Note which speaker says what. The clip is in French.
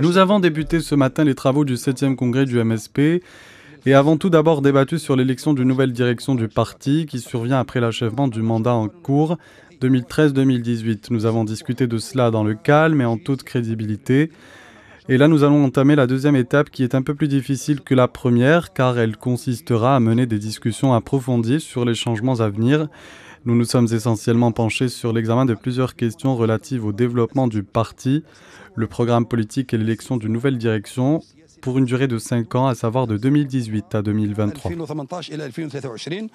Speaker 1: Nous
Speaker 2: avons débuté ce matin les travaux du 7e congrès du MSP et avons tout d'abord débattu sur l'élection d'une nouvelle direction du parti qui survient après l'achèvement du mandat en cours 2013-2018. Nous avons discuté de cela dans le calme et en toute crédibilité. Et là, nous allons entamer la deuxième étape qui est un peu plus difficile que la première car elle consistera à mener des discussions approfondies sur les changements à venir nous nous sommes essentiellement penchés sur l'examen de plusieurs questions relatives au développement du parti, le programme politique et l'élection d'une nouvelle direction pour une durée de 5 ans, à savoir de 2018 à 2023.